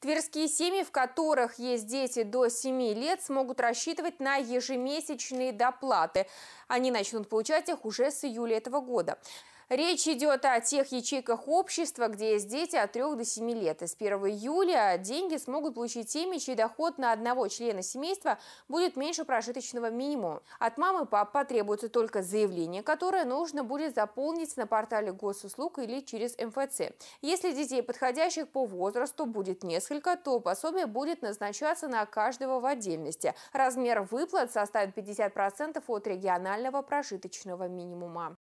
Тверские семьи, в которых есть дети до 7 лет, смогут рассчитывать на ежемесячные доплаты. Они начнут получать их уже с июля этого года. Речь идет о тех ячейках общества, где есть дети от 3 до 7 лет. И с 1 июля деньги смогут получить теми, чей доход на одного члена семейства будет меньше прожиточного минимума. От мамы и пап потребуется только заявление, которое нужно будет заполнить на портале госуслуг или через МФЦ. Эм Если детей, подходящих по возрасту, будет несколько, то пособие будет назначаться на каждого в отдельности. Размер выплат составит 50% от регионального прожиточного минимума.